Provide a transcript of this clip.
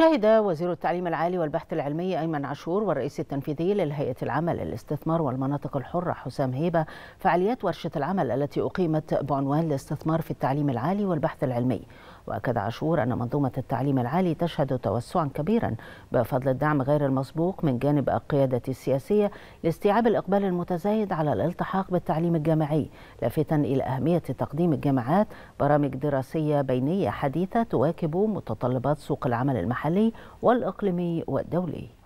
شهد وزير التعليم العالي والبحث العلمي أيمن عاشور والرئيس التنفيذي للهيئة العمل للاستثمار والمناطق الحرة حسام هيبة فعاليات ورشة العمل التي أقيمت بعنوان الاستثمار في التعليم العالي والبحث العلمي وأكد عاشور أن منظومة التعليم العالي تشهد توسعا كبيرا بفضل الدعم غير المسبوق من جانب القيادة السياسية لاستيعاب الإقبال المتزايد على الالتحاق بالتعليم الجامعي لافتا إلى أهمية تقديم الجامعات برامج دراسية بينية حديثة تواكب متطلبات سوق العمل المحلي والإقليمي والدولي